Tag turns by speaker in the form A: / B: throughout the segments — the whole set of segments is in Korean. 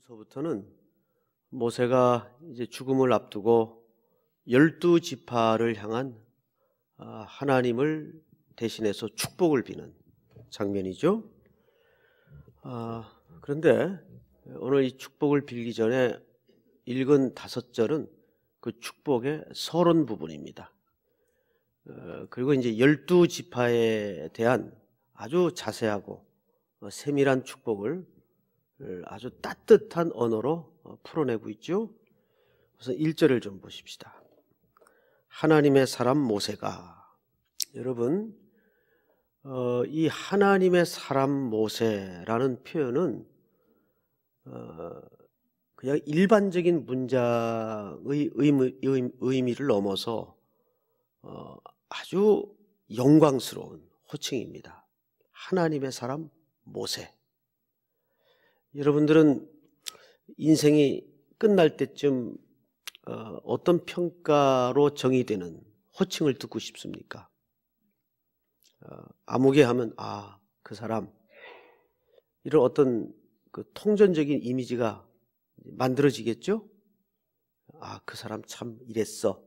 A: 순서부터는 모세가 이제 죽음을 앞두고 열두 지파를 향한 아, 하나님을 대신해서 축복을 비는 장면이죠. 아, 그런데 오늘 이 축복을 빌기 전에 읽은 다섯 절은 그 축복의 서론 부분입니다. 어, 그리고 이제 열두 지파에 대한 아주 자세하고 어, 세밀한 축복을 아주 따뜻한 언어로 어, 풀어내고 있죠. 우선 1절을 좀 보십시다. 하나님의 사람 모세가 여러분 어, 이 하나님의 사람 모세라는 표현은 어, 그냥 일반적인 문장의 의미, 를 넘어서 어, 아주 영광스러운 호칭입니다. 하나님의 사람 모세. 여러분들은 인생이 끝날 때쯤 어, 어떤 평가로 정의되는 호칭을 듣고 싶습니까? 아무개 어, 하면 아 그 사람 이런 어떤 그 통전적인 이미지가 만들어지겠죠? 아 그 사람 참 이랬어.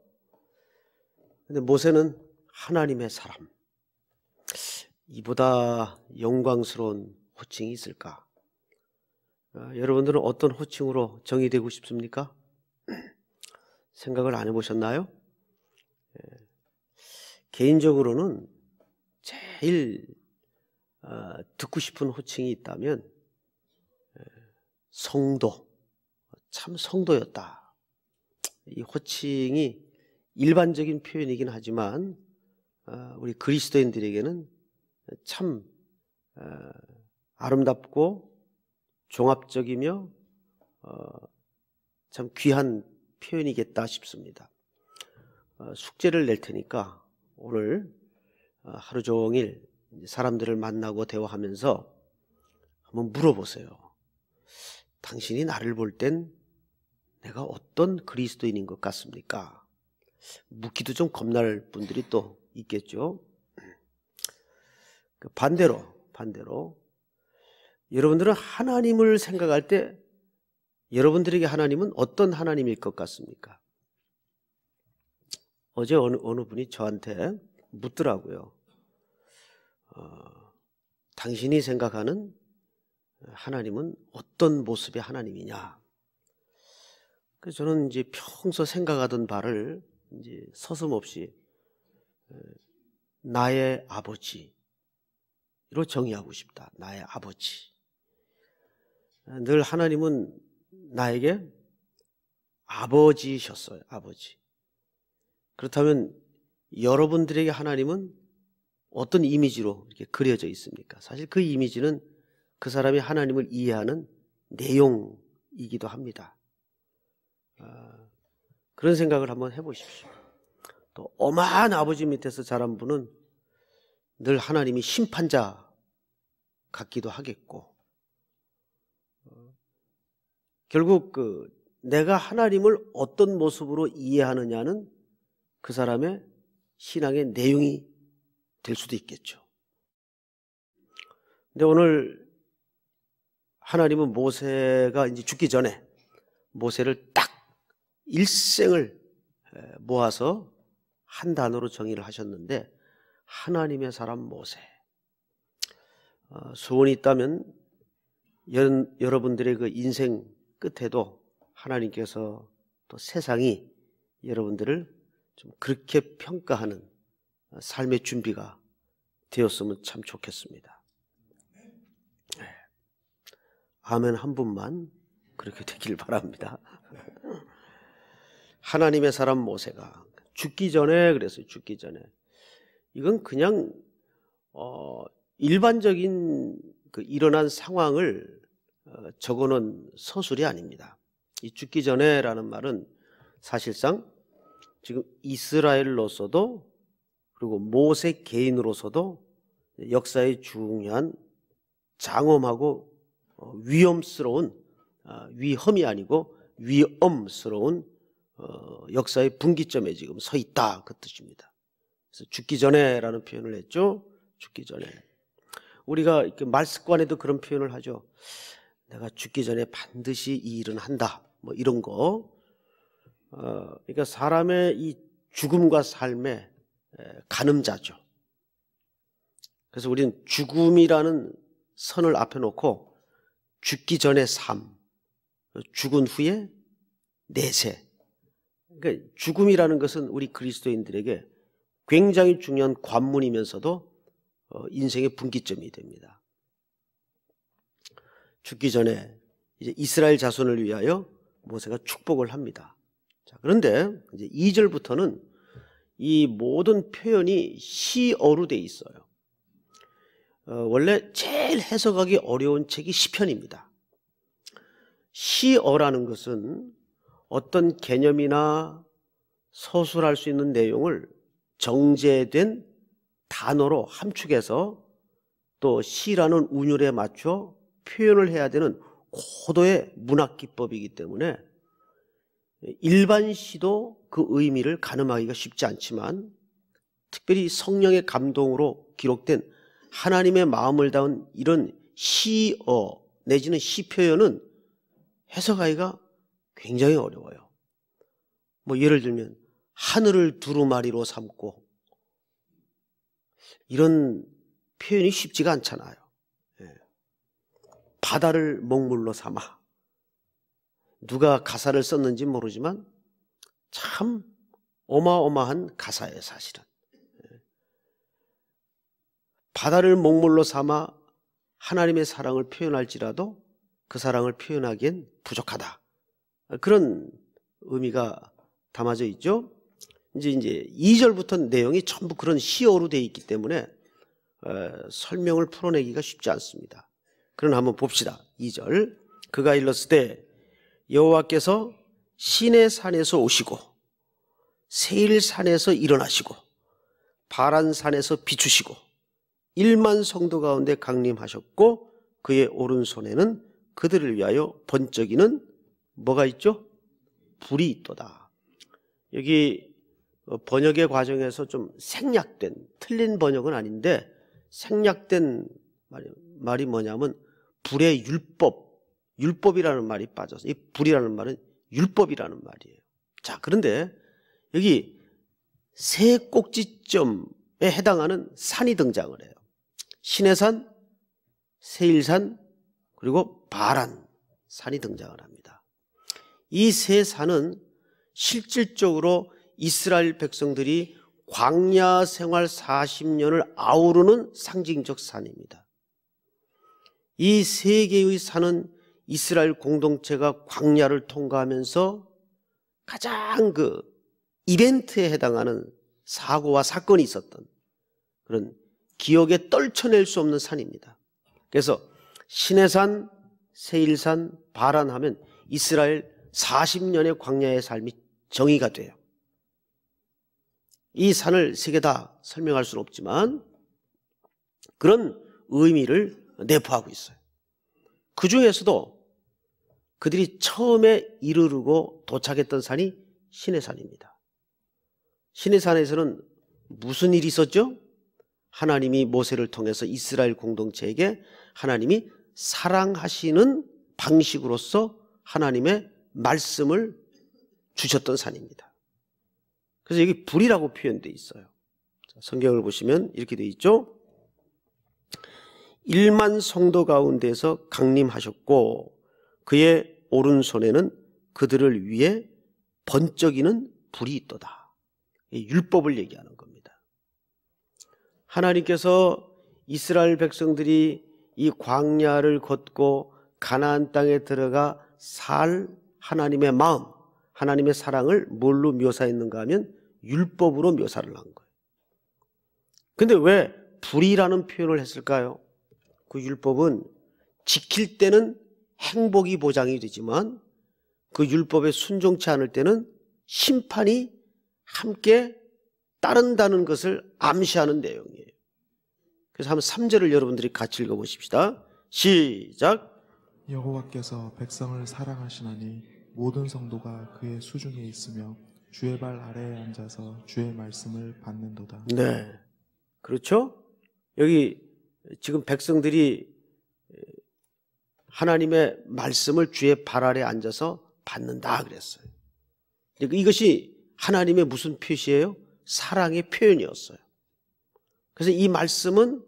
A: 근데 모세는 하나님의 사람 이보다 영광스러운 호칭이 있을까? 아, 여러분들은 어떤 호칭으로 정의되고 싶습니까? 생각을 안 해보셨나요? 예. 개인적으로는 제일 아, 듣고 싶은 호칭이 있다면 예, 성도 참 성도였다. 이 호칭이 일반적인 표현이긴 하지만 아, 우리 그리스도인들에게는 참 아름답고 종합적이며 어, 참 귀한 표현이겠다 싶습니다. 어, 숙제를 낼 테니까 오늘 어, 하루 종일 사람들을 만나고 대화하면서 한번 물어보세요. 당신이 나를 볼 땐 내가 어떤 그리스도인인 것 같습니까? 묻기도 좀 겁날 분들이 또 있겠죠. 그 반대로, 반대로 여러분들은 하나님을 생각할 때 여러분들에게 하나님은 어떤 하나님일 것 같습니까? 어제 어느, 어느 분이 저한테 묻더라고요. 어, 당신이 생각하는 하나님은 어떤 모습의 하나님이냐? 그래서 저는 이제 평소 생각하던 바를 이제 서슴없이 어, 나의 아버지로 정의하고 싶다. 나의 아버지. 늘 하나님은 나에게 아버지셨어요. 아버지. 그렇다면 여러분들에게 하나님은 어떤 이미지로 이렇게 그려져 있습니까? 사실 그 이미지는 그 사람이 하나님을 이해하는 내용이기도 합니다. 아, 그런 생각을 한번 해보십시오. 또어마한 아버지 밑에서 자란 분은 늘 하나님이 심판자 같기도 하겠고 결국 그 내가 하나님을 어떤 모습으로 이해하느냐는 그 사람의 신앙의 내용이 될 수도 있겠죠. 근데 오늘 하나님은 모세가 이제 죽기 전에 모세를 딱 일생을 모아서 한 단어로 정의를 하셨는데 하나님의 사람 모세. 어, 소원이 있다면 여러분들의 그 인생 끝에도 하나님께서 또 세상이 여러분들을 좀 그렇게 평가하는 삶의 준비가 되었으면 참 좋겠습니다. 네. 아멘 한 분만 그렇게 되길 바랍니다. 하나님의 사람 모세가 죽기 전에 그래서 죽기 전에 이건 그냥 어 일반적인 그 일어난 상황을 어, 저거는 서술이 아닙니다. 이 죽기 전에라는 말은 사실상 지금 이스라엘로서도 그리고 모세 개인으로서도 역사의 중요한 장엄하고 어, 위험스러운 아, 위험이 아니고 위엄스러운 어, 역사의 분기점에 지금 서 있다 그 뜻입니다. 그래서 죽기 전에라는 표현을 했죠. 죽기 전에 우리가 이렇게 말습관에도 그런 표현을 하죠. 내가 죽기 전에 반드시 이 일은 한다. 뭐 이런 거. 어, 그러니까 사람의 이 죽음과 삶의 가늠자죠. 그래서 우리는 죽음이라는 선을 앞에 놓고 죽기 전의 삶, 죽은 후에 내세. 그러니까 죽음이라는 것은 우리 그리스도인들에게 굉장히 중요한 관문이면서도 어, 인생의 분기점이 됩니다. 죽기 전에 이제 이스라엘 자손을 위하여 모세가 축복을 합니다. 자, 그런데 이제 2절부터는 이 모든 표현이 시어로 돼 있어요. 어, 원래 제일 해석하기 어려운 책이 시편입니다. 시어라는 것은 어떤 개념이나 서술할 수 있는 내용을 정제된 단어로 함축해서 또 시라는 운율에 맞춰 표현을 해야 되는 고도의 문학 기법이기 때문에 일반 시도 그 의미를 가늠하기가 쉽지 않지만 특별히 성령의 감동으로 기록된 하나님의 마음을 담은 이런 시어 내지는 시 표현은 해석하기가 굉장히 어려워요. 뭐 예를 들면 하늘을 두루마리로 삼고 이런 표현이 쉽지가 않잖아요. 바다를 먹물로 삼아 누가 가사를 썼는지 모르지만 참 어마어마한 가사예요 사실은 바다를 먹물로 삼아 하나님의 사랑을 표현할지라도 그 사랑을 표현하기엔 부족하다 그런 의미가 담아져 있죠 이제 이제 2절부터 내용이 전부 그런 시어로 되어 있기 때문에 에, 설명을 풀어내기가 쉽지 않습니다 그럼 한번 봅시다. 2절. 그가 일렀을때 여호와께서 시내 산에서 오시고 세일 산에서 일어나시고 바란 산에서 비추시고 일만 성도 가운데 강림하셨고 그의 오른손에는 그들을 위하여 번쩍이는 뭐가 있죠? 불이 있도다. 여기 어, 번역의 과정에서 좀 생략된 틀린 번역은 아닌데 생략된 말이 뭐냐면 불의 율법, 율법이라는 말이 빠져서 이 불이라는 말은 율법이라는 말이에요. 자, 그런데 여기 세 꼭지점에 해당하는 산이 등장을 해요. 신해산, 세일산, 그리고 바란 산이 등장을 합니다. 이 세 산은 실질적으로 이스라엘 백성들이 광야 생활 40년을 아우르는 상징적 산입니다. 이세 개의 산은 이스라엘 공동체가 광야를 통과하면서 가장 그 이벤트에 해당하는 사고와 사건이 있었던 그런 기억에 떨쳐낼 수 없는 산입니다. 그래서 신해산, 세일산, 바란하면 이스라엘 40년의 광야의 삶이 정의가 돼요. 이 산을 세 개 다 설명할 수는 없지만 그런 의미를 내포하고 있어요. 그 중에서도 그들이 처음에 이르르고 도착했던 산이 신의산입니다신의산에서는 무슨 일이 있었죠? 하나님이 모세를 통해서 이스라엘 공동체에게 하나님이 사랑하시는 방식으로서 하나님의 말씀을 주셨던 산입니다. 그래서 여기 불이라고 표현되어 있어요. 성경을 보시면 이렇게 되어 있죠. 1만 성도 가운데서 강림하셨고 그의 오른손에는 그들을 위해 번쩍이는 불이 있도다. 율법을 얘기하는 겁니다. 하나님께서 이스라엘 백성들이 이 광야를 걷고 가나안 땅에 들어가 살 하나님의 마음, 하나님의 사랑을 뭘로 묘사했는가 하면 율법으로 묘사를 한 거예요. 근데 왜 불이라는 표현을 했을까요? 그 율법은 지킬 때는 행복이 보장이 되지만 그 율법에 순종치 않을 때는 심판이 함께 따른다는 것을 암시하는 내용이에요. 그래서 한번 3절을 여러분들이 같이 읽어보십시다. 시작.
B: 여호와께서 백성을 사랑하시나니 모든 성도가 그의 수중에 있으며 주의 발 아래에 앉아서 주의 말씀을 받는도다. 네.
A: 그렇죠? 여기 지금 백성들이 하나님의 말씀을 주의 발 아래 앉아서 받는다 그랬어요. 그러니까 이것이 하나님의 무슨 표시예요? 사랑의 표현이었어요. 그래서 이 말씀은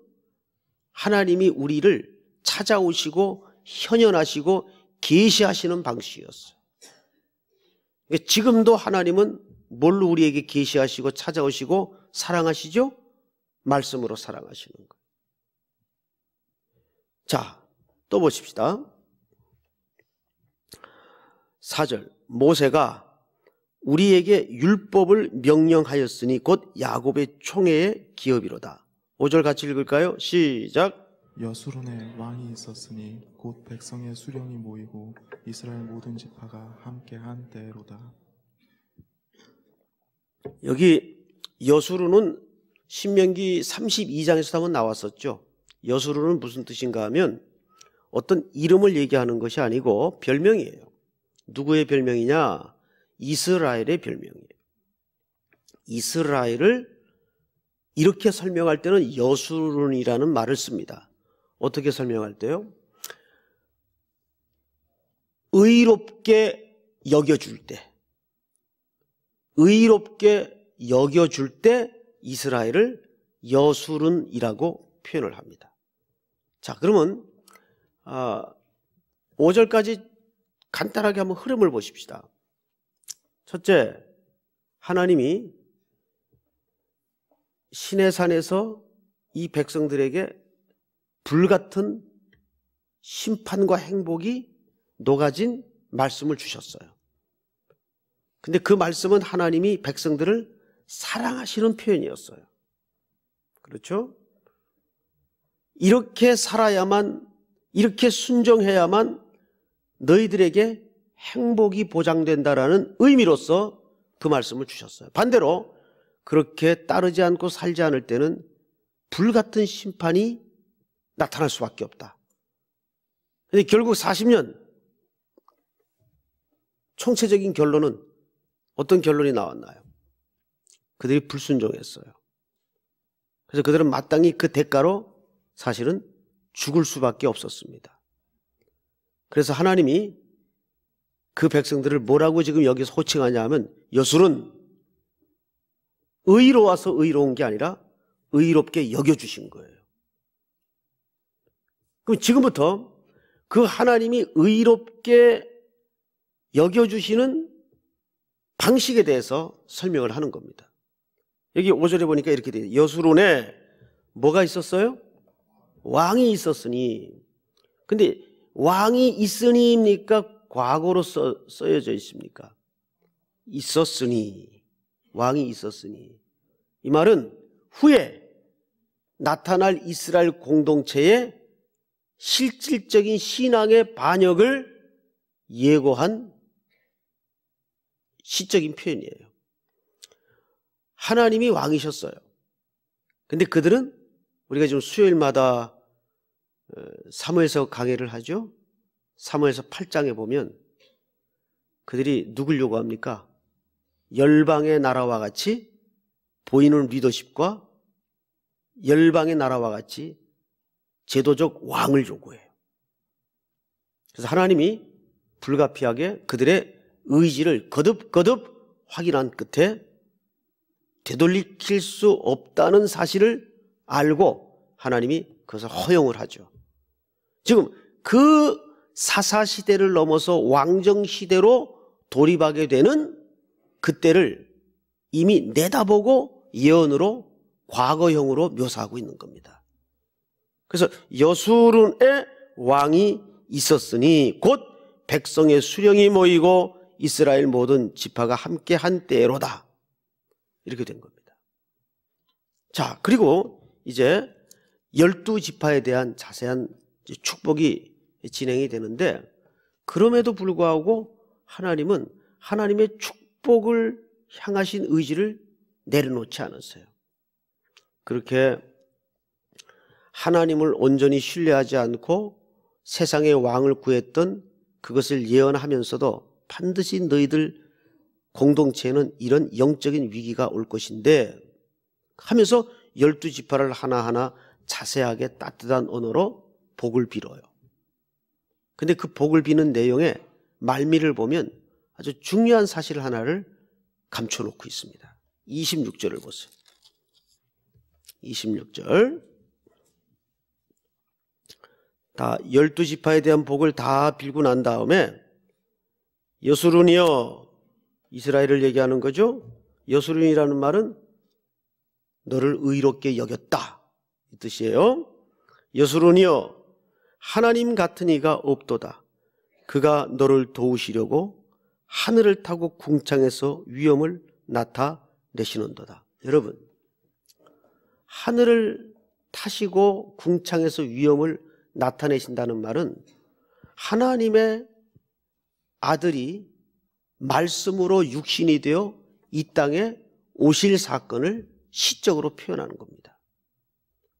A: 하나님이 우리를 찾아오시고 현현하시고 계시하시는 방식이었어요. 그러니까 지금도 하나님은 뭘로 우리에게 계시하시고 찾아오시고 사랑하시죠? 말씀으로 사랑하시는 거예요. 자, 또 보십시다. 4절. 모세가 우리에게 율법을 명령하였으니 곧 야곱의 총회의 기업이로다. 5절 같이 읽을까요? 시작.
B: 여수론에 왕이 있었으니 곧 백성의 수령이 모이고 이스라엘 모든 지파가 함께한 때로다.
A: 여기 여수론은 신명기 32장에서 한번 나왔었죠. 여수로는 무슨 뜻인가 하면 어떤 이름을 얘기하는 것이 아니고 별명이에요. 누구의 별명이냐? 이스라엘의 별명이에요. 이스라엘을 이렇게 설명할 때는 여수론이라는 말을 씁니다. 어떻게 설명할 때요? 의롭게 여겨줄 때, 의롭게 여겨줄 때 이스라엘을 여수론이라고 표현을 합니다. 자, 그러면 아, 5절까지 간단하게 한번 흐름을 보십시다. 첫째, 하나님이 신의 산에서 이 백성들에게 불같은 심판과 행복이 녹아진 말씀을 주셨어요. 근데 그 말씀은 하나님이 백성들을 사랑하시는 표현이었어요. 그렇죠? 이렇게 살아야만, 이렇게 순종해야만 너희들에게 행복이 보장된다라는 의미로서 그 말씀을 주셨어요. 반대로 그렇게 따르지 않고 살지 않을 때는 불같은 심판이 나타날 수밖에 없다. 근데 결국 40년 총체적인 결론은 어떤 결론이 나왔나요? 그들이 불순종했어요. 그래서 그들은 마땅히 그 대가로 사실은 죽을 수밖에 없었습니다. 그래서 하나님이 그 백성들을 뭐라고 지금 여기서 호칭하냐 하면 여술은 의로 와서 의로운 게 아니라 의롭게 여겨주신 거예요. 그럼 지금부터 그 하나님이 의롭게 여겨주시는 방식에 대해서 설명을 하는 겁니다. 여기 오절에 보니까 이렇게 돼요. 여수론에 뭐가 있었어요? 왕이 있었으니 근데 왕이 있으니입니까? 과거로 써, 쓰여져 있습니까? 있었으니 왕이 있었으니 이 말은 후에 나타날 이스라엘 공동체의 실질적인 신앙의 반역을 예고한 시적인 표현이에요. 하나님이 왕이셨어요. 근데 그들은 우리가 지금 수요일마다 어, 사무에서 강의를 하죠. 사무에서 8장에 보면 그들이 누굴 요구합니까? 열방의 나라와 같이 보이는 리더십과 열방의 나라와 같이 제도적 왕을 요구해요. 그래서 하나님이 불가피하게 그들의 의지를 거듭거듭 확인한 끝에 되돌리킬 수 없다는 사실을 알고 하나님이 그것을 허용을 하죠. 지금 그 사사시대를 넘어서 왕정시대로 돌입하게 되는 그때를 이미 내다보고 예언으로 과거형으로 묘사하고 있는 겁니다. 그래서 여수룬의 왕이 있었으니 곧 백성의 수령이 모이고 이스라엘 모든 지파가 함께한 때로다. 이렇게 된 겁니다. 자, 그리고 이제 열두 지파에 대한 자세한 축복이 진행이 되는데 그럼에도 불구하고 하나님은 하나님의 축복을 향하신 의지를 내려놓지 않았어요. 그렇게 하나님을 온전히 신뢰하지 않고 세상의 왕을 구했던 그것을 예언하면서도 반드시 너희들 공동체에는 이런 영적인 위기가 올 것인데 하면서 열두 지파를 하나하나 자세하게 따뜻한 언어로 복을 빌어요. 근데 그 복을 비는 내용의 말미를 보면 아주 중요한 사실 하나를 감춰놓고 있습니다. 26절을 보세요. 26절. 다 열두 지파에 대한 복을 다 빌고 난 다음에 여수룬이여 이스라엘을 얘기하는 거죠. 여수룬이라는 말은 너를 의롭게 여겼다. 이 뜻이에요. 여수론이여 하나님 같은 이가 없도다. 그가 너를 도우시려고 하늘을 타고 궁창에서 위험을 나타내시는도다. 여러분 하늘을 타시고 궁창에서 위험을 나타내신다는 말은 하나님의 아들이 말씀으로 육신이 되어 이 땅에 오실 사건을 시적으로 표현하는 겁니다.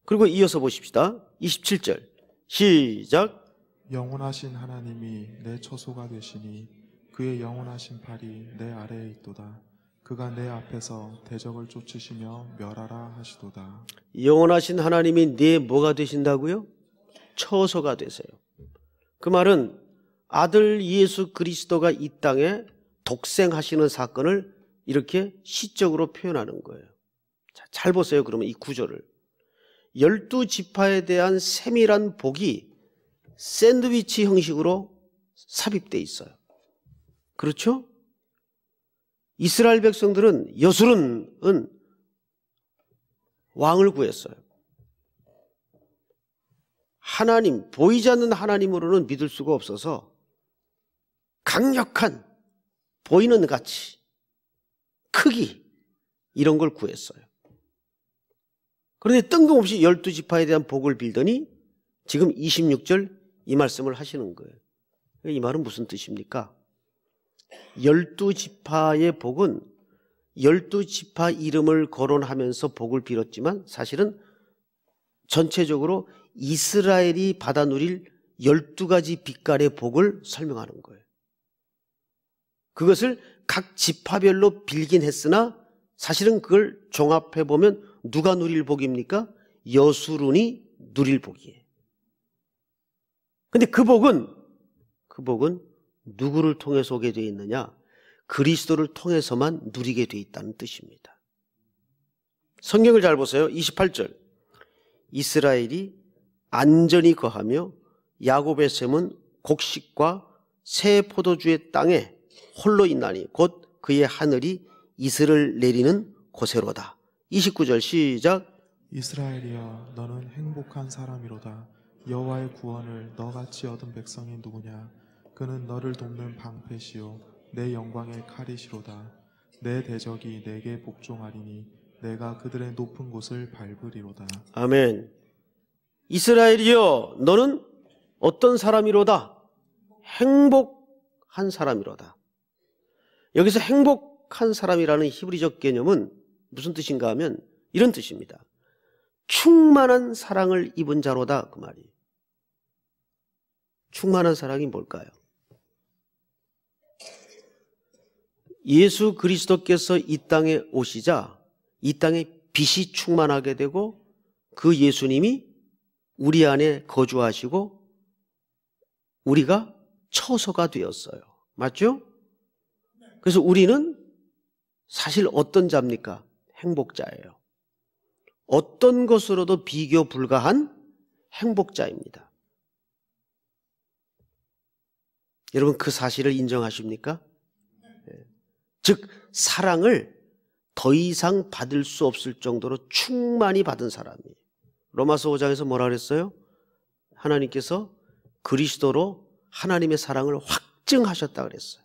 A: 그리고 이어서 보십시다. 27절. 시작.
B: 영원하신 하나님이 내 처소가 되시니 그의 영원하신 팔이 내 아래에 있도다. 그가 내 앞에서 대적을 쫓으시며 멸하라 하시도다.
A: 영원하신 하나님이 네 뭐가 되신다고요? 처소가 되세요. 그 말은 아들 예수 그리스도가 이 땅에 독생하시는 사건을 이렇게 시적으로 표현하는 거예요. 자, 잘 보세요. 그러면 이 구절을. 열두 지파에 대한 세밀한 복이 샌드위치 형식으로 삽입돼 있어요. 그렇죠? 이스라엘 백성들은 여수른은 왕을 구했어요. 하나님, 보이지 않는 하나님으로는 믿을 수가 없어서 강력한 보이는 가치, 크기, 이런 걸 구했어요. 그런데 뜬금없이 열두 지파에 대한 복을 빌더니 지금 26절 이 말씀을 하시는 거예요. 이 말은 무슨 뜻입니까? 열두 지파의 복은 열두 지파 이름을 거론하면서 복을 빌었지만 사실은 전체적으로 이스라엘이 받아 누릴 열두 가지 빛깔의 복을 설명하는 거예요. 그것을 각 지파별로 빌긴 했으나 사실은 그걸 종합해 보면 누가 누릴 복입니까? 여수룬이 누릴 복이에요. 근데 그 복은 그 복은 누구를 통해서 오게 돼 있느냐? 그리스도를 통해서만 누리게 돼 있다는 뜻입니다. 성경을 잘 보세요. 28절. 이스라엘이 안전히 거하며 야곱의 샘은 곡식과 새 포도주의 땅에 홀로 있나니 곧 그의 하늘이 이슬을 내리는 곳에로다. 29절 시작.
B: 이스라엘이여 너는 행복한 사람이로다. 여호와의 구원을 너같이 얻은 백성이 누구냐? 그는 너를 돕는 방패시요 내 영광의 칼이시로다. 내 대적이 내게 복종하리니 내가 그들의 높은 곳을 밟으리로다.
A: 아멘. 이스라엘이여 너는 어떤 사람이로다? 행복한 사람이로다. 여기서 행복한 사람이라는 히브리적 개념은 무슨 뜻인가 하면 이런 뜻입니다. 충만한 사랑을 입은 자로다 그 말이. 충만한 사랑이 뭘까요? 예수 그리스도께서 이 땅에 오시자 이 땅에 빛이 충만하게 되고 그 예수님이 우리 안에 거주하시고 우리가 처소가 되었어요. 맞죠? 그래서 우리는 사실 어떤 자입니까? 행복자예요. 어떤 것으로도 비교 불가한 행복자입니다. 여러분 그 사실을 인정하십니까? 예. 즉 사랑을 더 이상 받을 수 없을 정도로 충만히 받은 사람이 로마서 5장에서 뭐라 그랬어요? 하나님께서 그리스도로 하나님의 사랑을 확증하셨다 그랬어요.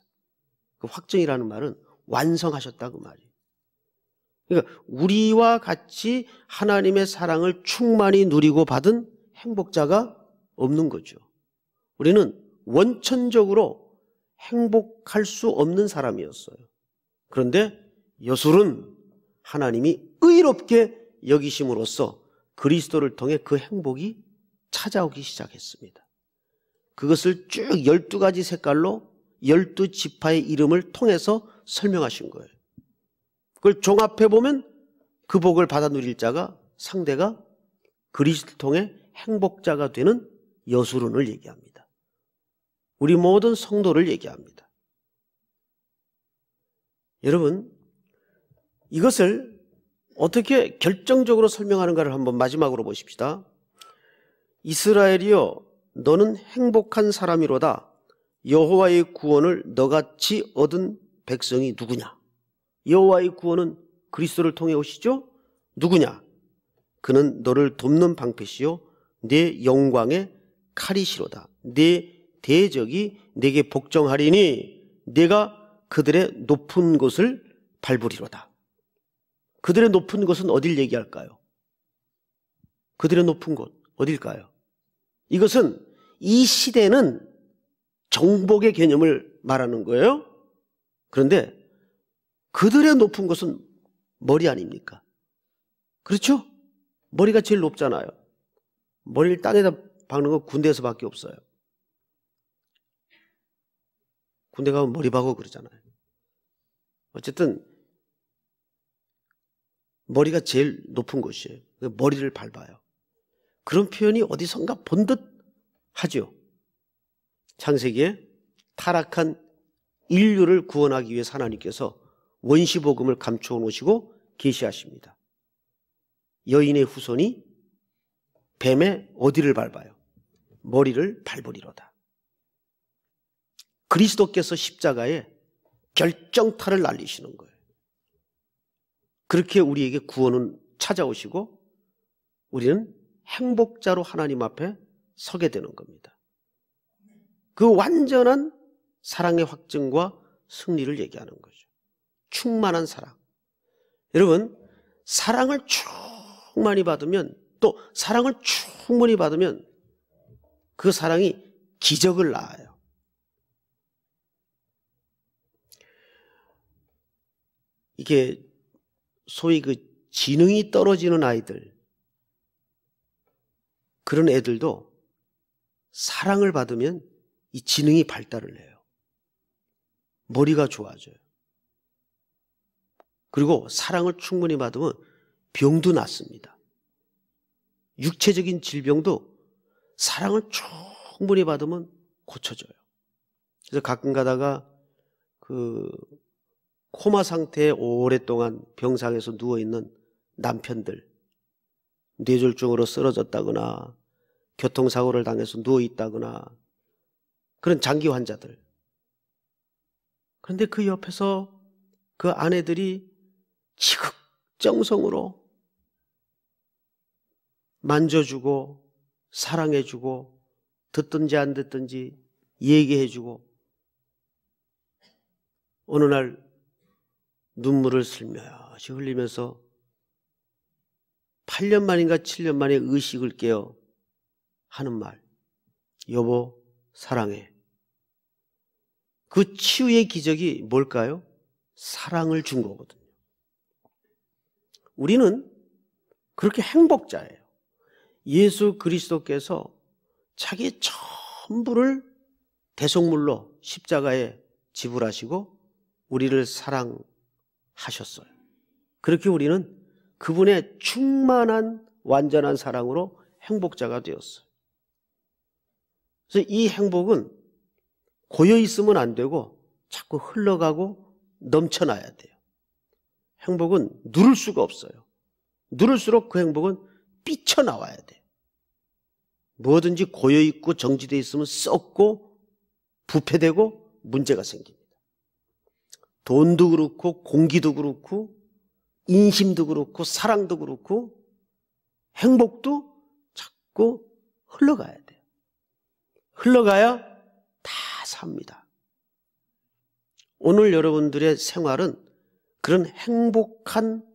A: 그 확증이라는 말은 완성하셨다 그 말이에요. 그러니까 우리와 같이 하나님의 사랑을 충만히 누리고 받은 행복자가 없는 거죠. 우리는 원천적으로 행복할 수 없는 사람이었어요. 그런데 여술은 하나님이 의롭게 여기심으로써 그리스도를 통해 그 행복이 찾아오기 시작했습니다. 그것을 쭉 12가지 색깔로 12지파의 이름을 통해서 설명하신 거예요. 그걸 종합해 보면 그 복을 받아 누릴 자가 상대가 그리스도 통해 행복자가 되는 여수론을 얘기합니다. 우리 모든 성도를 얘기합니다. 여러분, 이것을 어떻게 결정적으로 설명하는가를 한번 마지막으로 보십시다. 이스라엘이여 너는 행복한 사람이로다. 여호와의 구원을 너같이 얻은 백성이 누구냐? 여호와의 구원은 그리스도를 통해 오시죠. 누구냐? 그는 너를 돕는 방패시요 내 영광의 칼이시로다. 내 대적이 내게 복종하리니 내가 그들의 높은 곳을 발부리로다. 그들의 높은 곳은 어딜 얘기할까요? 그들의 높은 곳 어딜까요? 이것은 이 시대는 정복의 개념을 말하는 거예요. 그런데 그들의 높은 것은 머리 아닙니까? 그렇죠? 머리가 제일 높잖아요. 머리를 땅에다 박는 건 군대에서밖에 없어요. 군대 가면 머리 박고 그러잖아요. 어쨌든 머리가 제일 높은 곳이에요. 그 머리를 밟아요. 그런 표현이 어디선가 본 듯 하죠. 창세기에 타락한 인류를 구원하기 위해 하나님께서 원시 복음을 감춰 놓으시고 계시하십니다. 여인의 후손이 뱀의 어디를 밟아요? 머리를 밟으리로다. 그리스도께서 십자가에 결정타를 날리시는 거예요. 그렇게 우리에게 구원은 찾아오시고 우리는 행복자로 하나님 앞에 서게 되는 겁니다. 그 완전한 사랑의 확증과 승리를 얘기하는 거죠. 충만한 사랑. 여러분, 사랑을 충만히 받으면 또 사랑을 충분히 받으면 그 사랑이 기적을 낳아요. 이게 소위 그 지능이 떨어지는 아이들, 그런 애들도 사랑을 받으면 이 지능이 발달을 해요. 머리가 좋아져요. 그리고 사랑을 충분히 받으면 병도 낫습니다. 육체적인 질병도 사랑을 충분히 받으면 고쳐져요. 그래서 가끔 가다가 그 코마 상태에 오랫동안 병상에서 누워있는 남편들, 뇌졸중으로 쓰러졌다거나 교통사고를 당해서 누워있다거나 그런 장기 환자들. 그런데 그 옆에서 그 아내들이 지극정성으로 만져주고 사랑해주고 듣든지 안 듣든지 얘기해주고 어느 날 눈물을 슬며시 흘리면서 8년 만인가 7년 만에 의식을 깨어 하는 말. 여보, 사랑해. 그 치유의 기적이 뭘까요? 사랑을 준 거거든. 우리는 그렇게 행복자예요. 예수 그리스도께서 자기 전부를 대속물로 십자가에 지불하시고 우리를 사랑하셨어요. 그렇게 우리는 그분의 충만한 완전한 사랑으로 행복자가 되었어요. 그래서 이 행복은 고여 있으면 안 되고 자꾸 흘러가고 넘쳐나야 돼요. 행복은 누를 수가 없어요. 누를수록 그 행복은 삐쳐나와야 돼. 뭐든지 고여있고 정지되어 있으면 썩고 부패되고 문제가 생깁니다. 돈도 그렇고 공기도 그렇고 인심도 그렇고 사랑도 그렇고 행복도 자꾸 흘러가야 돼요. 흘러가야 다 삽니다. 오늘 여러분들의 생활은 그런 행복한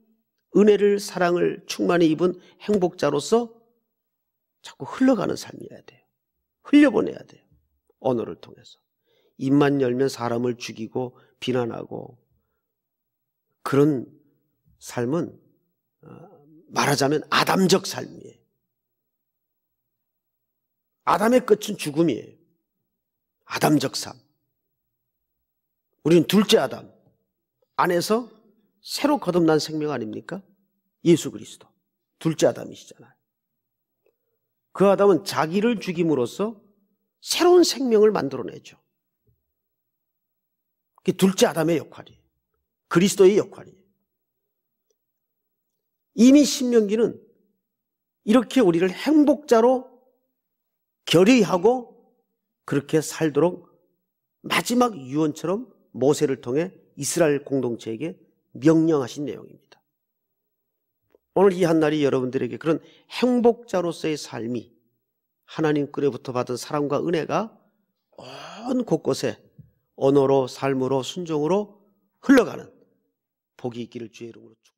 A: 은혜를 사랑을 충만히 입은 행복자로서 자꾸 흘러가는 삶이어야 돼요. 흘려보내야 돼요. 언어를 통해서. 입만 열면 사람을 죽이고 비난하고 그런 삶은 어, 말하자면 아담적 삶이에요. 아담의 끝은 죽음이에요. 아담적 삶. 우리는 둘째 아담 안에서 새로 거듭난 생명 아닙니까? 예수 그리스도. 둘째 아담이시잖아요. 그 아담은 자기를 죽임으로써 새로운 생명을 만들어내죠. 그 둘째 아담의 역할이에요. 그리스도의 역할이에요. 이미 신명기는 이렇게 우리를 행복자로 결의하고 그렇게 살도록 마지막 유언처럼 모세를 통해 이스라엘 공동체에게 명령하신 내용입니다. 오늘 이 한날이 여러분들에게 그런 행복자로서의 삶이 하나님께로부터 받은 사랑과 은혜가 온 곳곳에 언어로 삶으로 순종으로 흘러가는 복이 있기를 주의 이름으로 축